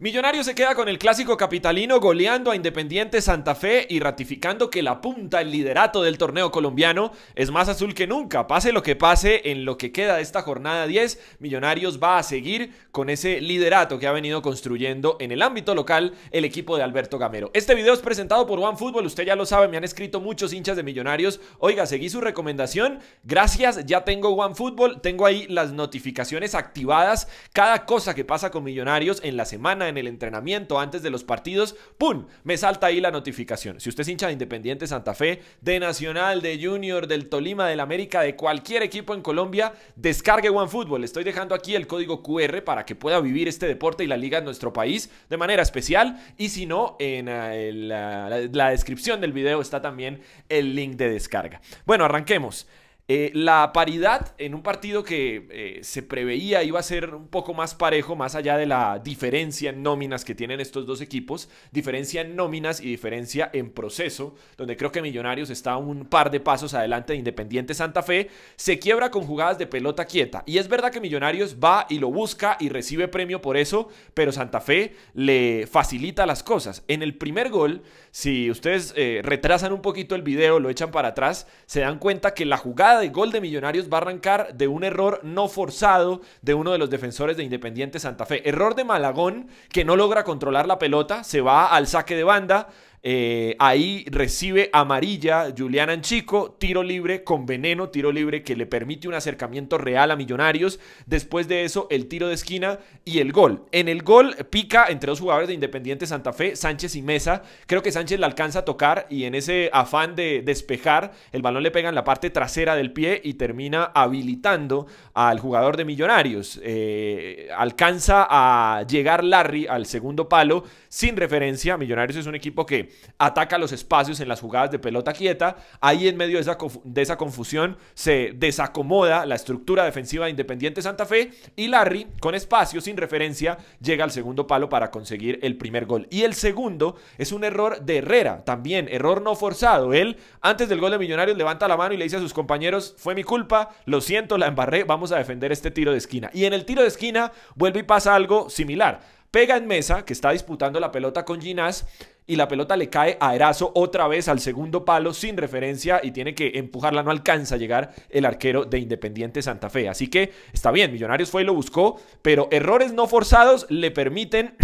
Millonarios se queda con el clásico capitalino goleando a Independiente Santa Fe y ratificando que la punta, el liderato del torneo colombiano es más azul que nunca. Pase lo que pase en lo que queda de esta jornada 10, Millonarios va a seguir con ese liderato que ha venido construyendo en el ámbito local el equipo de Alberto Gamero. Este video es presentado por OneFootball, usted ya lo sabe, me han escrito muchos hinchas de Millonarios. Oiga, seguí su recomendación, gracias, ya tengo OneFootball, tengo ahí las notificaciones activadas, cada cosa que pasa con Millonarios en la semana en el entrenamiento, antes de los partidos, ¡pum! Me salta ahí la notificación. Si usted es hincha de Independiente Santa Fe, de Nacional, de Junior, del Tolima, del América, de cualquier equipo en Colombia, descargue OneFootball. Estoy dejando aquí el código QR para que pueda vivir este deporte y la liga en nuestro país de manera especial. Y si no, en ah, ah, la descripción del video está también el link de descarga. Bueno, arranquemos. Eh, la paridad en un partido que eh, se preveía iba a ser un poco más parejo, más allá de la diferencia en nóminas que tienen estos dos equipos, diferencia en nóminas y diferencia en proceso, donde creo que Millonarios está un par de pasos adelante de Independiente Santa Fe, se quiebra con jugadas de pelota quieta. Y es verdad que Millonarios va y lo busca y recibe premio por eso, pero Santa Fe le facilita las cosas. En el primer gol, si ustedes eh, retrasan un poquito el video, lo echan para atrás, se dan cuenta que la jugada de gol de Millonarios va a arrancar de un error no forzado de uno de los defensores de Independiente Santa Fe. Error de Malagón que no logra controlar la pelota, se va al saque de banda. Eh, ahí recibe amarilla Julián Anchico, tiro libre con veneno, tiro libre que le permite un acercamiento real a Millonarios. Después de eso, el tiro de esquina y el gol. En el gol pica entre dos jugadores de Independiente Santa Fe, Sánchez y Mesa. Creo que Sánchez le alcanza a tocar y en ese afán de despejar, el balón le pega en la parte trasera del pie y termina habilitando al jugador de Millonarios. Eh, alcanza a llegar Larry al segundo palo sin referencia. Millonarios es un equipo que ataca los espacios en las jugadas de pelota quieta. Ahí en medio de esa, de esa confusión se desacomoda la estructura defensiva de Independiente Santa Fe y Larry, con espacio sin referencia, llega al segundo palo para conseguir el primer gol. Y el segundo es un error de Herrera, también error no forzado. Él, antes del gol de Millonarios, levanta la mano y le dice a sus compañeros, fue mi culpa, lo siento, la embarré, vamos a defender este tiro de esquina. Y en el tiro de esquina vuelve y pasa algo similar. Pega en mesa, que está disputando la pelota con Ginás, y la pelota le cae a Erazo otra vez al segundo palo sin referencia y tiene que empujarla, no alcanza a llegar el arquero de Independiente Santa Fe. Así que está bien, Millonarios fue y lo buscó, pero errores no forzados le permiten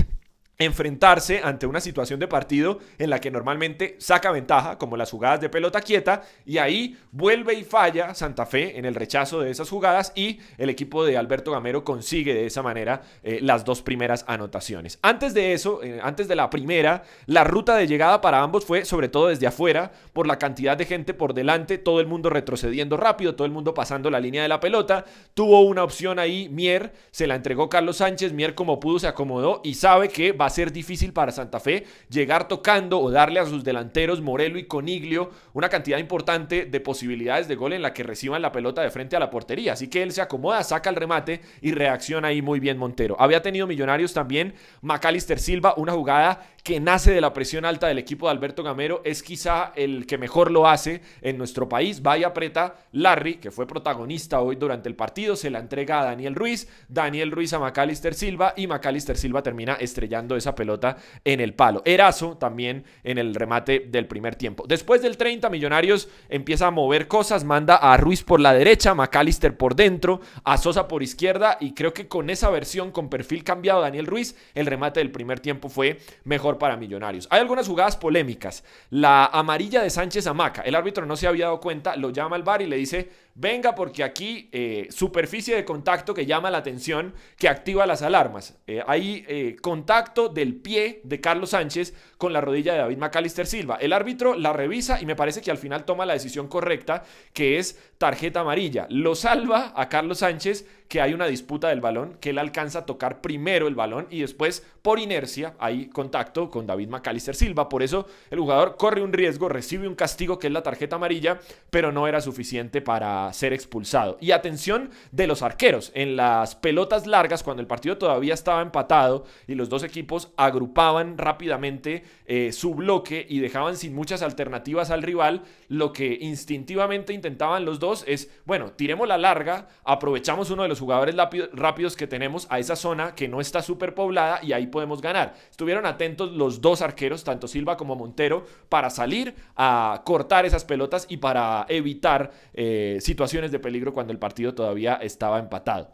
enfrentarse ante una situación de partido en la que normalmente saca ventaja, como las jugadas de pelota quieta, y ahí vuelve y falla Santa Fe en el rechazo de esas jugadas y el equipo de Alberto Gamero consigue de esa manera eh, las dos primeras anotaciones. Antes de eso, eh, antes de la primera, la ruta de llegada para ambos fue sobre todo desde afuera, por la cantidad de gente por delante, todo el mundo retrocediendo rápido, todo el mundo pasando la línea de la pelota, tuvo una opción ahí, Mier, se la entregó Carlos Sánchez, Mier como pudo se acomodó y sabe que va va a ser difícil para Santa Fe llegar tocando o darle a sus delanteros Morelo y Coniglio una cantidad importante de posibilidades de gol en la que reciban la pelota de frente a la portería. Así que él se acomoda, saca el remate y reacciona ahí muy bien Montero. Había tenido Millonarios también Macalister Silva, una jugada que nace de la presión alta del equipo de Alberto Gamero, es quizá el que mejor lo hace en nuestro país. vaya apreta Larry, que fue protagonista hoy durante el partido, se la entrega a Daniel Ruiz, Daniel Ruiz a Macalister Silva y Macalister Silva termina estrellando esa pelota en el palo. Erazo también en el remate del primer tiempo. Después del 30, Millonarios empieza a mover cosas, manda a Ruiz por la derecha, McAllister por dentro, a Sosa por izquierda y creo que con esa versión, con perfil cambiado Daniel Ruiz, el remate del primer tiempo fue mejor para Millonarios. Hay algunas jugadas polémicas. La amarilla de Sánchez Amaca, el árbitro no se había dado cuenta, lo llama al bar y le dice, venga porque aquí eh, superficie de contacto que llama la atención, que activa las alarmas. hay eh, eh, contacto del pie de Carlos Sánchez con la rodilla de David McAllister Silva. El árbitro la revisa y me parece que al final toma la decisión correcta, que es tarjeta amarilla. Lo salva a Carlos Sánchez, que hay una disputa del balón, que él alcanza a tocar primero el balón y después, por inercia, hay contacto con David McAllister Silva. Por eso el jugador corre un riesgo, recibe un castigo que es la tarjeta amarilla, pero no era suficiente para ser expulsado. Y atención de los arqueros, en las pelotas largas, cuando el partido todavía estaba empatado y los dos equipos agrupaban rápidamente eh, su bloque y dejaban sin muchas alternativas al rival, lo que instintivamente intentaban los dos es, bueno, tiremos la larga, aprovechamos uno de los jugadores rápidos que tenemos a esa zona que no está súper poblada y ahí podemos ganar. Estuvieron atentos los dos arqueros, tanto Silva como Montero, para salir a cortar esas pelotas y para evitar eh, situaciones de peligro cuando el partido todavía estaba empatado.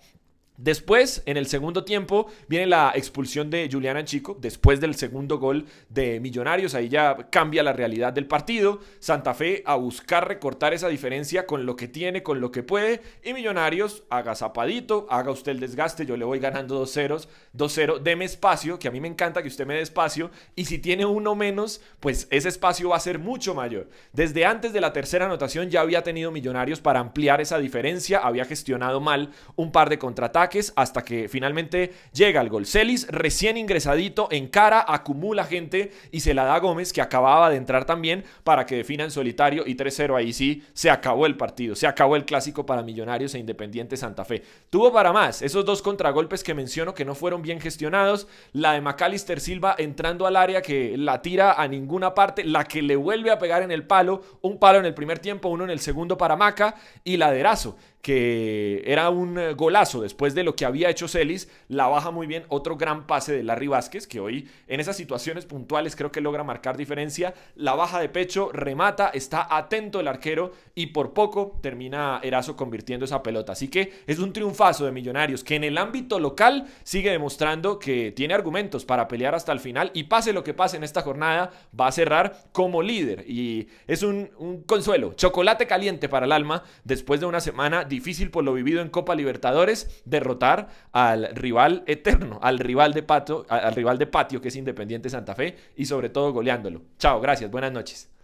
Después, en el segundo tiempo, viene la expulsión de Julián Anchico después del segundo gol de Millonarios, ahí ya cambia la realidad del partido, Santa Fe a buscar recortar esa diferencia con lo que tiene, con lo que puede, y Millonarios haga zapadito, haga usted el desgaste, yo le voy ganando dos ceros, 2-0, deme espacio, que a mí me encanta que usted me dé espacio, y si tiene uno menos, pues ese espacio va a ser mucho mayor. Desde antes de la tercera anotación ya había tenido Millonarios para ampliar esa diferencia, había gestionado mal un par de contraataques, hasta que finalmente llega el gol. Celis, recién ingresadito, en cara, acumula gente y se la da a Gómez, que acababa de entrar también, para que defina en solitario y 3-0. Ahí sí se acabó el partido, se acabó el clásico para Millonarios e Independiente Santa Fe. Tuvo para más esos dos contragolpes que menciono que no fueron bien gestionados. La de Macalister Silva entrando al área que la tira a ninguna parte, la que le vuelve a pegar en el palo, un palo en el primer tiempo, uno en el segundo para Maca y la de que era un eh, golazo después de lo que había hecho Celis, la baja muy bien, otro gran pase de Larry Vázquez, que hoy en esas situaciones puntuales creo que logra marcar diferencia, la baja de pecho, remata, está atento el arquero y por poco termina Erazo convirtiendo esa pelota. Así que es un triunfazo de Millonarios que en el ámbito local sigue demostrando que tiene argumentos para pelear hasta el final y pase lo que pase en esta jornada, va a cerrar como líder y es un, un consuelo, chocolate caliente para el alma después de una semana difícil por lo vivido en Copa Libertadores, derrotar al rival eterno, al rival de, pato, al rival de patio que es Independiente Santa Fe y sobre todo goleándolo. Chao, gracias, buenas noches.